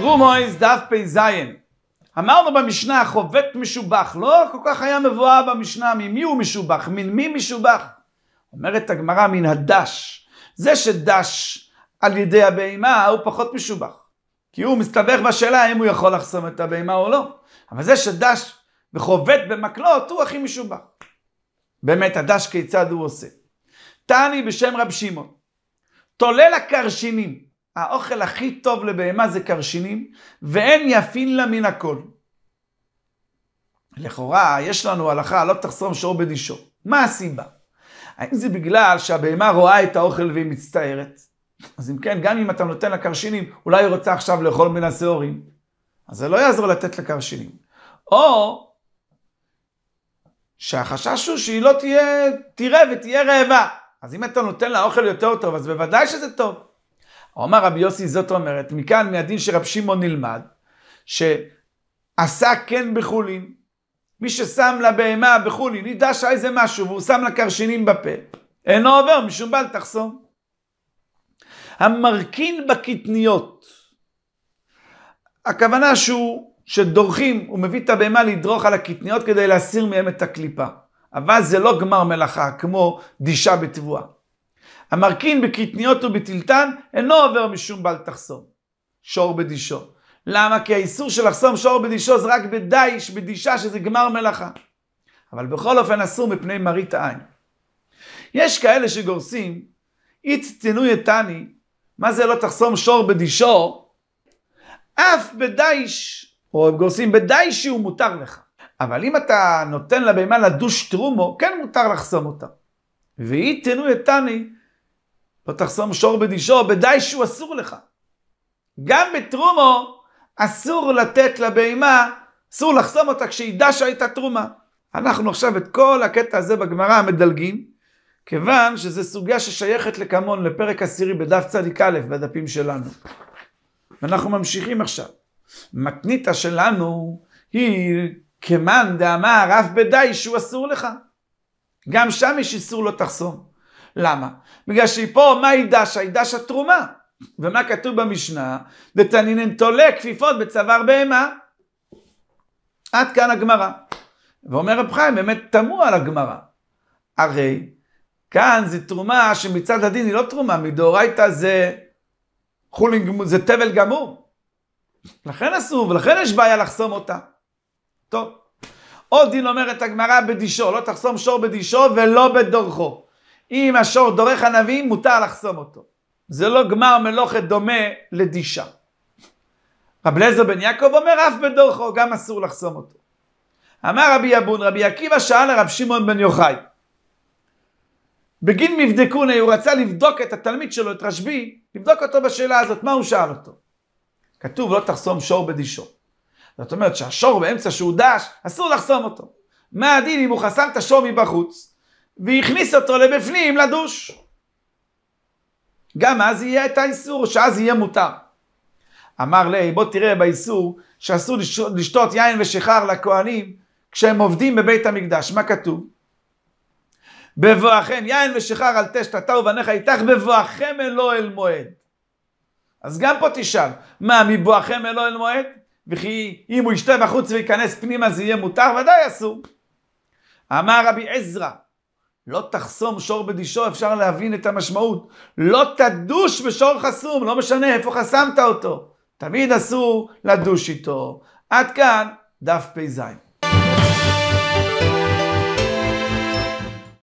תרומויז דף פ"ז. אמרנו במשנה, חובט משובח, לא כל כך היה מבואה במשנה ממי הוא משובח, מן מי משובח. אומרת הגמרא, מן הדש. זה שדש על ידי הבהמה הוא פחות משובח. כי הוא מסתבך בשאלה האם הוא יכול לחסום את הבהמה או לא. אבל זה שדש וחובט במקלות הוא הכי משובח. באמת, הדש כיצד הוא עושה. תעני בשם רב שמעון, תולל הקרשינים האוכל הכי טוב לבהמה זה קרשינים, ואין יפין לה מן הכל. לכאורה, יש לנו הלכה, לא תחסום שור בדישו. מה הסיבה? האם זה בגלל שהבהמה רואה את האוכל והיא מצטערת? אז אם כן, גם אם אתה נותן לה קרשינים, אולי היא רוצה עכשיו לאכול מן השעורים. אז זה לא יעזור לתת לה קרשינים. או שהחשש הוא שהיא לא תהיה, תראה ותהיה רעבה. אז אם אתה נותן לה אוכל יותר טוב, אז בוודאי שזה טוב. אמר רבי יוסי, זאת אומרת, מכאן מהדין שרב שמעון נלמד, שעשה כן בחולין. מי ששם לה בהמה בחולין, היא דשה איזה משהו, והוא שם לה קרשינים בפה, אינו עובר משום בל תחסום. המרכין בקטניות, הכוונה שהוא, שדורכים, הוא מביא את הבהמה לדרוך על הקטניות כדי להסיר מהם את הקליפה. אבל זה לא גמר מלאכה, כמו דישה בתבואה. המרכין בקטניות ובטלטן אינו עובר משום בל תחסום. שור בדישו. למה? כי האיסור של לחסום שור בדישו זה רק בדיש, בדישה, שזה גמר מלאכה. אבל בכל אופן אסור מפני מרית העין. יש כאלה שגורסים, אית תנוי תני, מה זה לא תחסום שור בדישו? אף בדיש, או הם גורסים בדיש שהוא מותר לך. אבל אם אתה נותן לבהמה לדוש תרומו, כן מותר לחסום אותה. ואיתנו תנוי תני, לא תחסום שור בדישו, בדי שהוא אסור לך. גם בתרומו אסור לתת לבהמה, אסור לחסום אותה כשהיא דשה שהייתה תרומה. אנחנו עכשיו את כל הקטע הזה בגמרא מדלגים, כיוון שזו סוגיה ששייכת לכמון, לפרק עשירי בדף צדיק א', בדפים שלנו. ואנחנו ממשיכים עכשיו. מתניתה שלנו היא כמאן דאמר אף בדי שהוא אסור לך. גם שם יש איסור לא תחסום. למה? בגלל שהיא פה, מה היא דשה? היא דשה תרומה. ומה כתוב במשנה? דתנינן תולה כפיפות בצוואר בהמה. עד כאן הגמרא. ואומר רב חיים, באמת תמוה על הגמרא. הרי כאן זו תרומה שמצד הדין היא לא תרומה, מדאורייתא זה חולינג, זה תבל גמור. לכן אסור, ולכן יש בעיה לחסום אותה. טוב. עוד דין אומרת הגמרא בדישו, לא תחסום שור בדישו ולא בדורכו. אם השור דורך ענבים, מותר לחסום אותו. זה לא גמר מלוכת דומה לדישה. רב אליעזר בן יעקב אומר, אף בדורכו גם אסור לחסום אותו. אמר רבי אבון, רבי עקיבא שאל לרב שמעון בן יוחאי, בגין מבדקוני, הוא רצה לבדוק את התלמיד שלו, את רשב"י, לבדוק אותו בשאלה הזאת, מה הוא שאל אותו? כתוב, לא תחסום שור בדישו. זאת אומרת שהשור באמצע שהוא דש, אסור לחסום אותו. מה הדין אם הוא חסם את השור מבחוץ? והכניס אותו לבפנים לדוש. גם אז יהיה את האיסור, שאז יהיה מותר. אמר לי, בוא תראה באיסור שאסור לשתות יין ושיכר לכהנים כשהם עובדים בבית המקדש. מה כתוב? בבואכם יין ושיכר על תשת אתה ובניך איתך בבואכם אלו אל מועד. אז גם פה תשאל, מה מבואכם אלו אל מועד? וכי אם הוא ישתה בחוץ וייכנס פנימה זה יהיה מותר? ודאי אסור. אמר רבי עזרא, לא תחסום שור בדישו, אפשר להבין את המשמעות. לא תדוש בשור חסום, לא משנה איפה חסמת אותו. תמיד אסור לדוש איתו. עד כאן דף פ"ז.